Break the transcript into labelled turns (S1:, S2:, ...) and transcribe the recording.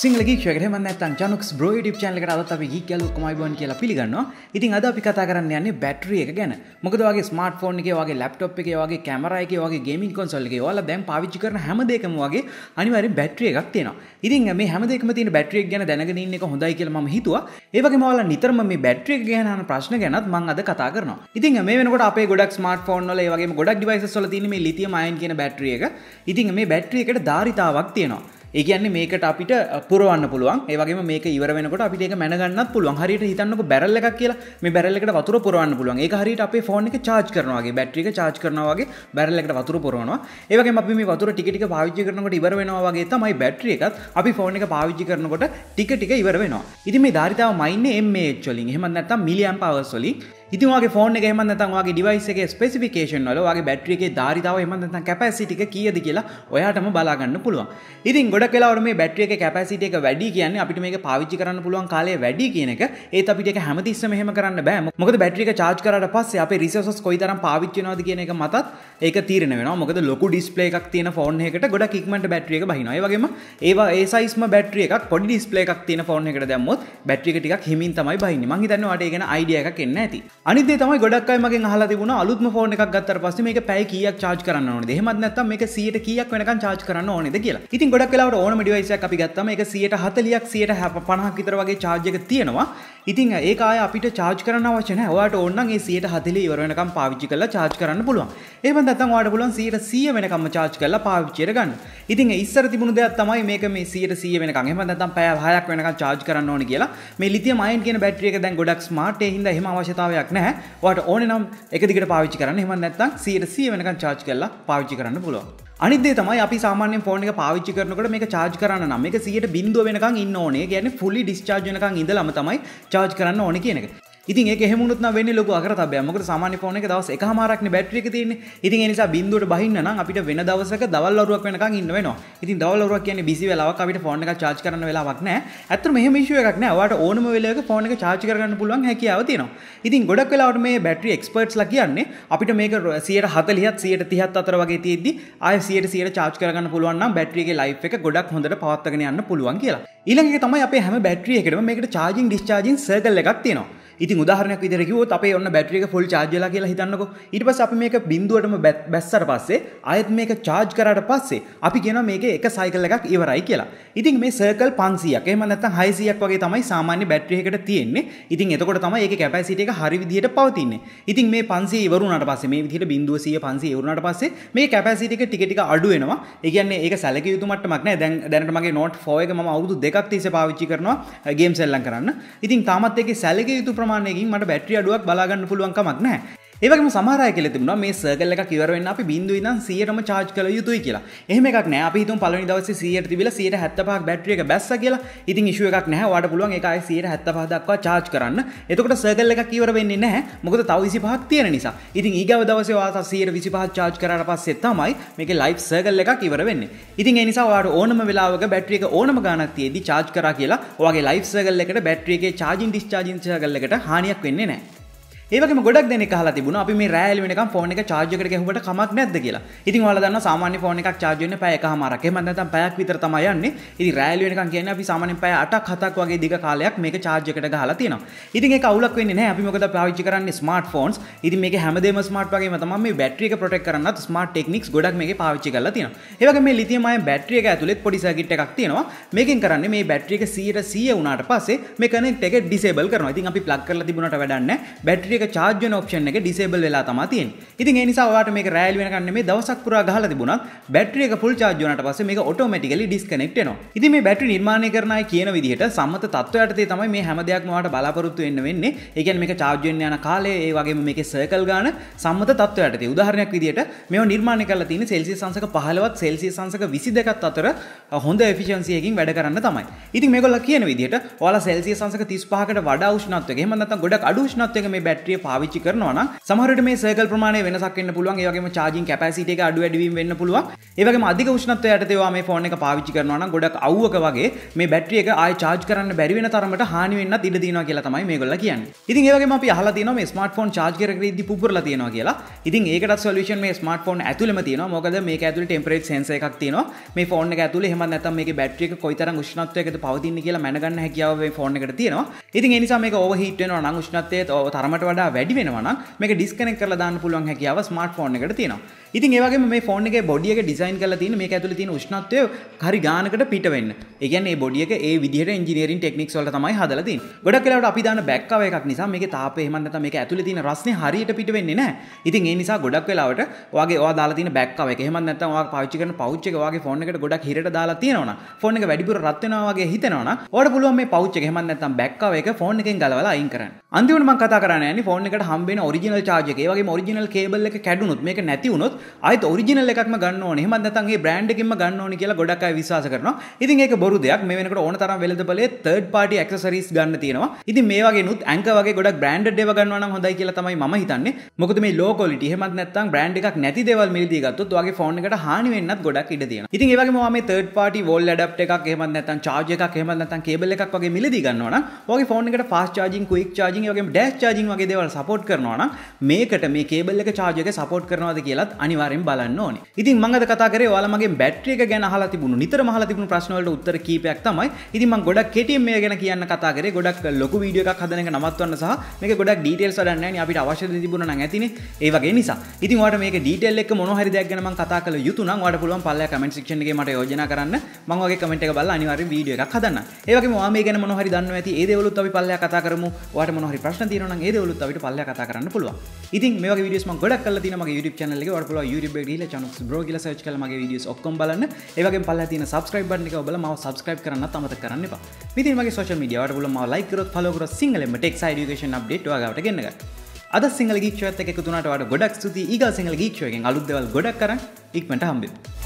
S1: සිංහල ගීක්ෂයකට මන්නත්තන් චනුක්ස් බ්‍රෝයිඩ් චනලකට අදත් අපි ගී කැලු කොමයිබන් කියලා පිළිගන්නවා ඉතින් අද අපි කතා කරන්න යන්නේ බැටරිය එක ගැන මොකද වගේ ස්මර්ට ෆෝන් එක වගේ ලැප්ටොප් එක වගේ කැමරා එක වගේ ගේමින් කොන්සල් එක ඔයාලා දැන් පාවිච්චි කරන හැම දෙයකම වගේ අනිවාර්යෙන් බැටරිය එකක් තියෙනවා ඉතින් මේ හැම දෙයකම තියෙන බැටරිය ගැන දැනගෙන ඉන්න එක හොඳයි කියලා මම හිතුවා ඒ වගේම ඔයාලා නිතරම මේ බැටරිය එක ගැන අහන ප්‍රශ්න ගැනත් මම අද කතා කරනවා ඉතින් මේ වෙනකොට අපේ ගොඩක් ස්මර්ට් ෆෝන් වල ඒ වගේම ගොඩක් ඩිවයිසස් වල තියෙන මේ ලිතියම් අයන් කියන බැටරිය එක ඉතින් මේ බැටරිය එකට ධාරිතාවක් තියෙනවා ඒගන්නේ මේකට අපිට පුරුවන්න පුළුවන් ඒවගේ මේක ඉවරෙනකොට අපිට මැනගන්න පුළුවන් හරිට හිතන්නක බැරල්ල එකක් කියලා මේ බැරල්ලකට වතුර පුරුවන්න පුළුවන් ඒ හරිට අපේ ෆෝන් එක චාච් කරනවාගේ බැට්‍රික චාච් කරනවාගේ බැරල්ලකට වතුර පුරුවනවා ඒවගේ අපි මේ වතුර ටිකටික පාවිච්චි කරනකට ඉවරෙනවාගේ තමයි බැට්‍රිය එකත් අපි ෆෝන් එක පාවිච්චි කරනකොට ටික ටික ඉවරෙනවා ඉතින් මේ ධාරිතාව මයින්නේ එම් චොලින් හෙමත් නැත්තම් මිලියම් පවර්ස් වලින් ඉතින්ගේ ෆෝන් එක එමන්නතන්ගේ ඩිවයිසගේ ස්පෙසිිකේෂන් වල වගේ බැට්‍රියගේ ධරිතාව එමන්නතන් කැපැසිටික කියද කියලා ඔයාටම බලාගන්න පුළුවන් ඉතින් ගොඩ කලාවට මේ බැට්‍රියක කැපැසිට එක වැඩි කියන්නේ අපිට මේක පාවිච්චි කරන්න පුළුවන් කාලේ වැඩි කියන එක ඒත් අපිට එක හැමතිස්ස මෙහම කරන්න බෑ මොකද බැට්‍රික චාච් කරට පස්සේ අපේ රිසෝස් කොයිතරම් පාවිච්චනවාද කියන එක මතත් ඒක තීරණ වෙන මොකද ලොකු ඩිස්පලේ එකක් තියෙන ෆෝන් එකට ගොඩ ඉක්මට බැට්‍රියක බහිනයි වගේම ඒවා ඒසයිස්ම බැට්‍රිය එකක් පොඩි ඩිස්පලේ එකක් තියෙන ෆෝන් එකට දැම්මොත් බැට්‍රික ටිකක් හිමින් තමයි බහින්න මං හිතන්නවාට ගෙන අයිඩිය එකක් එන්න ඇති අනිදේ තමයි ගොඩක් අය මගෙන් අහලා තිබුණා අලුත්ම ෆෝන් එකක් ගත්තට පස්සේ මේක පැය කීයක් charge කරන්න ඕනේද? එහෙමත් නැත්නම් මේක 100ට කීයක් වෙනකන් charge කරන්න ඕනේද කියලා. ඉතින් ගොඩක් වෙලාවට ඕනම device එකක් අපි ගත්තම ඒක 140ක් 150ක් විතර වගේ charge එක තියෙනවා. ඉතින් ඒක ආය අපිට charge කරන්න අවශ්‍ය නැහැ. ඔයාට ඕන නම් ඒ 140 ඉවර වෙනකන් පාවිච්චි කරලා charge කරන්න පුළුවන්. එහෙම නැත්නම් ඔයාට පුළුවන් 100 වෙනකම්ම charge කරලා පාවිච්චියට ගන්න. ඉතින් ඉස්සර තිබුණු දෙයක් තමයි මේක මේ 100 වෙනකන් එහෙම නැත්නම් පැය 6ක් වෙනකන් charge කරන්න ඕනේ කියලා. මේ lithium ion කියන බැටරිය එක දැන් ගොඩක් smart ඒ හින්දා එහෙම අවශ්‍යතාවයක් නෑ වට ඕන නම් එකදිකට පාවිච්චි කරන්න එම නැත්තන් සියට සිය වෙනකන් චාච් කරලා පාවිච්චි කරන්න පුළුව අනිදේ තමයි අපි සාමාන්‍ය ෆෝන එක පාවිච්චි කරනකට මේ චාජ් කරන්න නම් එක සියට බින්දුව වෙනකං ඉන්න ඕනේ ගැන පුලි ඩිස්චාර්ජනකං ඉඳලම තමයි චාජ් කරන්න ඕන කියනක ඉතින් ඒක හෙමුණුත් වෙන්න ලොක අකරතබය මොකට සාමාන්‍ය ෆෝන එක දවස් එක හමාරක්න බැට්‍රික තියන්නේ ඉතින් නිසා බින්දුවට බහින්න නම් අපිට වෙන දවසක දවල්ලරුවක් වෙනකන් ඉන්න වෙනවා ඉතින් දවල්ලරුවක් කියන්නේ බිසි වෙලාවක් අපිට ෆෝන් එක චාර්ජ් කරන්න වෙලාවක් නැහැ අතන මෙහෙම ඉෂුව එකක් නැහැ ඔයාලට ඕනම වෙලාවක ෆෝන් එක චාර්ජ් කරගන්න පුළුවන් හැකියාව තියෙනවා ඉතින් ගොඩක් වෙලාවට මේ බැටරි එක්ස්පර්ට්ස්ලා කියන්නේ අපිට මේක 140ත් 130ත් අතර වගේ තියෙද්දි ආයෙ 100ට 100 චාර්ජ් කරගන්න පුළුවන් නම් බැටරියගේ ලයිෆ් එක ගොඩක් හොඳට පවත්වාගෙන යන්න පුළුවන් කියලා ඊළඟ එක තමයි අපේ හැම බැටරි එකකටම මේකට චාර්ජින් ඩිස්චාර්ජින් සර්කල් එකක් තියෙනවා ඉති උදාහරනයක් විදරකිවොත් අපේ ඔන්න බැටරික ෆොල් චාර්ජල කියලා හිතන්නක ඉට පස් අපි මේක බින්දුවටම බැස්සර පස්සේ අයත් මේක චාර්ජ් කරට පස්සේ අපි කියෙන මේක එක සයිකල් එකක් ඉවරයි කියලා ඉතින් මේ සර්කල් පන්සියක් එමනත්ත හයිසියක් වගේ තමයි සාමාන්‍ය බැට්‍රියකට තියෙන්නේ ඉතින් එතකොට තම ඒ කැපැසිට එක හරි විදිහයට පවතින්නේ ඉතින් මේ පන්සේ වරුණට පස්සේ මේ විදිහට බින්දුවසිය පන්සේ වරුණට පස්සේ මේ කැපැසිටික ටිකටික අඩුවෙනවා ඒගන්නේ ඒ සැලක යුතුමට මක්න දැන් දැනට මගේ නොට් ෆෝයක ම අවුදු දෙකක් තිස පාවිච්චි කරනවා ගේම් සෙල්ලන් කරන්න ඉතින් තාමත් එක සැලක යුතු ප්‍රම ප්‍රමාණයකින් මට බැට්‍රි අඩුවක් බලාගන්න පුළුවන්කමක් නෑ ඒවගේ සමහර කෙල තිබුණ මේ සර්ගල්ල එක කිවරවෙන්න අපි බිඳු ඉදන් සියටම චාච් කළ යුතුයි කියලා එහෙම එකක් නෑ අපිතු පලනි දවස සියට තිබල සියට හැත්තපහක් බැට්‍රිය එක බැස්ස කියලා ඉතින් ඉශුව එකක් නෑ වට පුළුවන් එකයි සියට හැත්තපහදක්වා චාච් කරන්න එතකට සර්ගල්ල එක කිවරවෙන්නේ නැහැ මොකද තව විසි පහක් තියෙන නිසා ඉතින් ඒගව දවසවා සියට විසි පහත් චාච් කරට පස්සෙත් තමයි මේක ලයිෆ් සර්ගල්ල එක කිවරවෙන්න ඉතින් එනිසාවාට ඕනම වෙලාවක බැට්‍රියක ඕනම ගානක්තියේදී චාච් කරා කියලා වගේ ලයිෆ් සර්ගල්ල එකට බැට්‍රියගේ චාජින් ඩිස්චාජින් සර්ගල්ල එකට හානියක් වෙන්නේ නෑ ඒවක ගොඩක් දෙන හලා තිබුණ අපි මේ රෑල් වෙනක ෆෝන එක චාර්ජකට ගැහුවට කමක් නැද්ද කියලා ඉතින් ඔයාලා දන්න සාමාන්‍ය ෆෝන එකක් චාර්ජ් වෙන්නේ පැය එකමාරක් එහෙම නැත්නම් පැයක් විතර තමයි යන්නේ ඉතින් රෑල් වෙනකන් කියන්නේ අපි සාමාන්‍යයෙන් පැය 8ක් 7ක් වගේ දිග කාලයක් මේක චාර්ජ් එකට ගහලා තියෙනවා ඉතින් ඒක අවුලක් වෙන්නේ නැහැ අපි මොකද පාවිච්චි කරන්නේ ස්මාර්ට් ෆෝන්ස් ඉතින් මේක හැමදේම ස්මාර්ට් වගේම තමයි මේ බැටරි එක ප්‍රොටෙක්ට් කරන්නත් ස්මාර්ට් ටෙක්නික්ස් ගොඩක් මේකේ පාවිච්චි කරලා තියෙනවා ඒ වගේ මේ ලිතියම් අයන් බැටරි එක ඇතුලේ පොඩි සර්කිට් එකක් තියෙනවා මේකෙන් කරන්නේ මේ බැටරි එක 100% වුණාට පස්සේ මේ කනෙක්ට් එක ඩිසේබල් කරනවා ඉතින් අපි ප්ලග් කරලා තිබුණාට වැඩක් නැහැ බැටරි එක චාර්ජන ඔප්ෂන් එක ඩිසේබල් වෙලා තමා තියෙන ඉතින් ඒ නිසා ඔයාට මේක රෑල් වෙනකන් මේ දවසක් පුරා ගහලා තිබුණත් බැටරි එක ෆුල් චාර්ජ් වුණාට පස්සේ මේක ඔටෝමැටිකලි ඩිස්කනෙක්ට් වෙනවා ඉතින් මේ බැටරි නිර්මාණය කරන අය කියන විදිහට සම්මත තත්ත්වයටතේ තමයි මේ හැම දෙයක්ම ඔයාට බලාපොරොත්තු වෙන්න වෙන්නේ ඒ කියන්නේ මේක චාර්ජ් වෙන්න යන කාලය ඒ වගේම මේකේ සර්කල් ගාන සම්මත තත්ත්වයටතේ උදාහරණයක් විදිහට මේව නිර්මාණය කරලා තියෙන්නේ සෙල්සියස් අංශක 15ත් සෙල්සියස් අංශක 22ත් අතර හොඳ එෆිෂන්සියකින් වැඩ කරන්න තමයි ඉතින් මේගොල්ලෝ කියන විදිහට ඔයාලා සෙල්සියස් අංශක 35කට වඩා උෂ්ණත්වයක එහෙම නැත්නම් ගොඩක් අඩු උෂ්ණත්වයක මේ බැටරි බැට්‍රිය පාවිච්චි කරනවා සමහරට මේ සර්කල් ප්‍රමාණය වෙනසක් වෙන්න පුළුවන් ඒ වගේම charging capacity එක අඩු වැඩි වීම වෙන්න පුළුවන් ඒ වගේම අධික උෂ්ණත්වයට තේවා මේ ෆෝන් එක පාවිච්චි කරනවා නම් ගොඩක් අවුවක වගේ මේ බැටරිය එක ආය charge කරන්න බැරි වෙන තරමට හානි වෙන්න ඉඩ තියෙනවා කියලා තමයි මේගොල්ලෝ කියන්නේ. ඉතින් ඒ වගේම අපි අහලා තියෙනවා මේ ස්මාර්ට්ෆෝන් charge කරගෙන ඉද්දි පුපුරලා තියෙනවා කියලා. ඉතින් ඒකටත් solution මේ ස්මාර්ට්ෆෝන් ඇතුළෙම තියෙනවා. මොකද මේක ඇතුළේ temperature sensor එකක් තියෙනවා. මේ ෆෝන් එක ඇතුළේ එහෙමත් නැත්නම් මේකේ බැටරි එක කොයිතරම් උෂ්ණත්වයකද පවතින්නේ කියලා මැනගන්න හැකියාව මේ ෆෝන් එකට තියෙනවා. ඉතින් ඒ නිසා මේක overheat වෙනවා නම් උෂ්ණත්වයේ තරමට වඩා වැඩි වෙනවන මේක ඩිස්කනෙක් කරලා දාන්න පුළුවන් හැකියාව ස්මර්ට් ෆෝන් එකට තියෙනවා ඉතින් ඒවගේ මේ ෆෝන් එක බොඩියක ඩිසයින් කරලා තියෙන මේක ඇතුළේ තියෙන උෂ්ණත්වය හරි ගානකට පිට වෙන්න. ඒ කියන්නේ මේ බොඩියක ඒ විදිහට ඉංජිනේරින් ටෙක්නික්ස් වලට තමයි හදලා තියෙන්නේ. ගොඩක් වෙලාවට අපි දාන බැක්කව එකක් නිසා මේකේ තාපය එහෙම නැත්නම් මේක ඇතුළේ තියෙන රස්නේ හරියට පිට වෙන්නේ නැහැ. ඉතින් ඒ නිසා ගොඩක් වෙලාවට ඔයාගේ ඔයා දාලා තියෙන බැක්කව එක එහෙම නැත්නම් ඔයා පාවිච්චි කරන පවුච් එක ඔයාගේ ෆෝන් එකට ගොඩක් හිරට දාලා තියෙනවනම් ෆෝන් එක වැඩිපුර රත් වෙනවා වගේ හිතෙනවනම් ඔයාලට පුළුවන් මේ පවුච් එක එහෙම නැත්නම් බැක්කව එක ෆෝන් එකෙන් ගලවලා අයින් කරන්න. අන්තිමට මම කතා කරන්න යන්නේ ෆෝන් එකට හම්බෙන ඔරිජිනල් චාර්ජ් එක. ඒ වගේම ඔරිජිනල් කේබල් එක කැඩුනොත් මේක නැති වුනොත් ආයෙත් ඔරිජිනල් එකක්ම ගන්න ඕනේ. එහෙමත් නැත්නම් ඒ බ්‍රෑන්ඩ් එකකින්ම ගන්න ඕනේ කියලා ගොඩක් අය විශ්වාස කරනවා. ඉතින් ඒක බොරු දෙයක්. මේ වෙනකොට ඕන තරම් වෙළඳපලේ තර්ඩ් පාටි ඇක්සසරීස් ගන්න තියෙනවා. ඉතින් මේ වගේ නුත් ඇන්ක වගේ ගොඩක් බ්‍රෑන්ඩඩ් ඒවා ගන්නවා නම් හොඳයි කියලා තමයි මම හිතන්නේ. මොකද මේ ලෝ ක්වොලිටි එහෙමත් නැත්නම් බ්‍රෑන්ඩ් එකක් නැති දේවල් මිලදී ගත්තොත් ඔයාගේ ෆෝන් එකට හානි වෙන්නත් ගොඩක් ඉඩ තියෙනවා. ඉතින් ඒ වගේම ඔයා මේ තර්ඩ් පාටි වෝල් ඇඩැප්ටර් එකක් එහෙමත් නැත්නම් චාර්ජ් එකක් එහෙමත් නැත්නම් කේබල් එකක් වගේ මිලදී ගන්නවා නම් ඔයාගේ ෆෝන් එකට ෆාස්ට් චාර්ජින්, ක්වික් චාර්ජින්, ඒ වගේම ඩෑෂ් චාර්ජින් වගේ දේවල් සපෝට් කරනවාන මේකට මේ කේබල්ල චාජක සපෝට් කරනවාද කියලත් අනිවාරෙන් බලන්න ඕන ඉතින් මඟද කතාර වාලමගේ බැට්‍රිය ගැන හලා තිබුණු නිතර හලා තිබුණු ප්‍රශ්නවලට උත්තර කීපයක් තමයි ඉතින් මං ගොඩක් කෙටියෙන් මේ ගැන කියන්න කතා කරේ ගොඩක් ලොකු වීඩියෝ එකක් හදන එක නවත්වන්න සහ මේක ගොඩක් ඩීටේල්ස් වලට නැහැ නේ අපිට අවශ්‍ය දේ තිබුණා නම් ඇතිනේ ඒ වගේ නිසා ඉතින් ඔයාලට මේක ඩීටේල් එක මොන හරි දෙයක් ගැන මං කතා කළ යුතු නම් ඔයාලට පුළුවන් පල්ලෙහා කමෙන්ට් සෙක්ෂන් එකේ මට යෝජනා කරන්න මං ඔයගේ කමෙන්ට් එක බලලා අනිවාර්යෙන් වීඩියෝ එකක් හදන්න ඒ වගේ මම මේ ගැන මොන හරි දන්නවා ඇති ඒ දේවලුත් අපි පල්ලෙහා කතා කරමු ඔයාලට මොන හරි ප්‍රශ්න තියෙනවා නම් ඒ දේවලුත් අපට පල්ල කතා කරන්න පුළුව ඉතින් මේ විඩියස් ම ගොඩක් කල තිනමගේ YouTube channel එක වල YouTube ගීල චනුක් බ්‍රෝගල සර්ච් කළ මගේ විඩියස් ඔක්කොම බලන්න ඒවගේ පල්ල තියෙන subscribe button එක ඔබලා මාව subscribe කරන්න අමතක කරන්න එපා. ඉතින් මගේ social media වල ඔයාලා මාව like කරොත් follow කරොත් සිංහලෙන්ම tech education update ඔයාලට ගෙන්න ගන්න. අද සිංහල ගීක්ෂයත් එකතු වුණාට වඩා ගොඩක් ස්තුතියි ඊගා සිංහල ගීක්ෂයෙන් අලුත් දේවල් ගොඩක් කරන් ඉක්මනට හම්බෙමු.